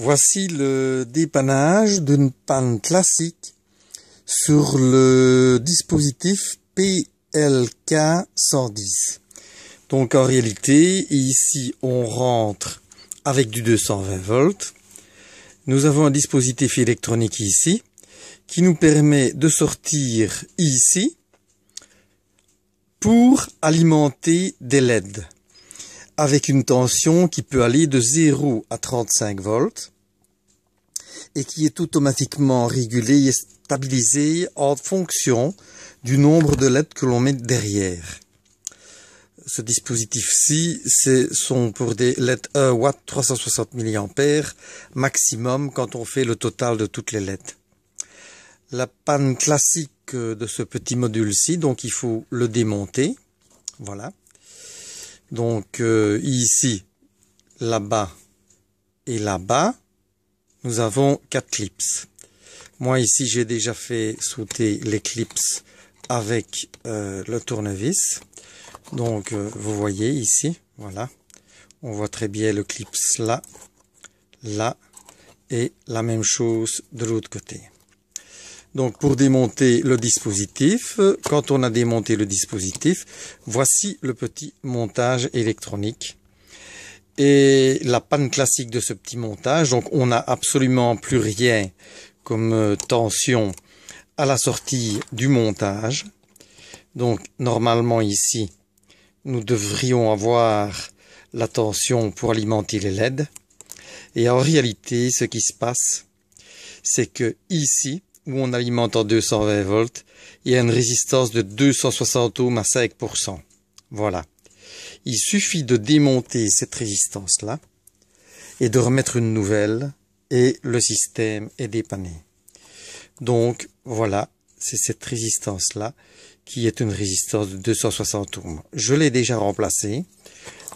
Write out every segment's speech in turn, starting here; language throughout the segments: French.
Voici le dépannage d'une panne classique sur le dispositif PLK 110. Donc en réalité, ici on rentre avec du 220 volts. Nous avons un dispositif électronique ici qui nous permet de sortir ici pour alimenter des LED avec une tension qui peut aller de 0 à 35 volts et qui est automatiquement régulée et stabilisée en fonction du nombre de lettres que l'on met derrière. Ce dispositif-ci, c'est sont pour des lettres 1 watt 360 mA maximum quand on fait le total de toutes les lettres. La panne classique de ce petit module-ci, donc il faut le démonter. Voilà. Donc euh, ici, là-bas et là-bas, nous avons quatre clips. Moi ici, j'ai déjà fait sauter les clips avec euh, le tournevis. Donc euh, vous voyez ici, voilà, on voit très bien le clips là, là, et la même chose de l'autre côté. Donc pour démonter le dispositif, quand on a démonté le dispositif, voici le petit montage électronique. Et la panne classique de ce petit montage, donc on n'a absolument plus rien comme euh, tension à la sortie du montage. Donc normalement ici, nous devrions avoir la tension pour alimenter les LED. Et en réalité, ce qui se passe, c'est que ici, où on alimente en 220 volts, il y a une résistance de 260 ohms à 5%. Voilà. Il suffit de démonter cette résistance-là et de remettre une nouvelle et le système est dépanné. Donc voilà, c'est cette résistance-là qui est une résistance de 260 ohms. Je l'ai déjà remplacée,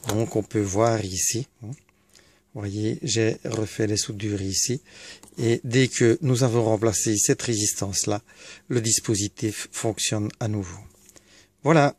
donc on peut voir ici. Hein, voyez, j'ai refait les soudures ici. Et dès que nous avons remplacé cette résistance-là, le dispositif fonctionne à nouveau. Voilà,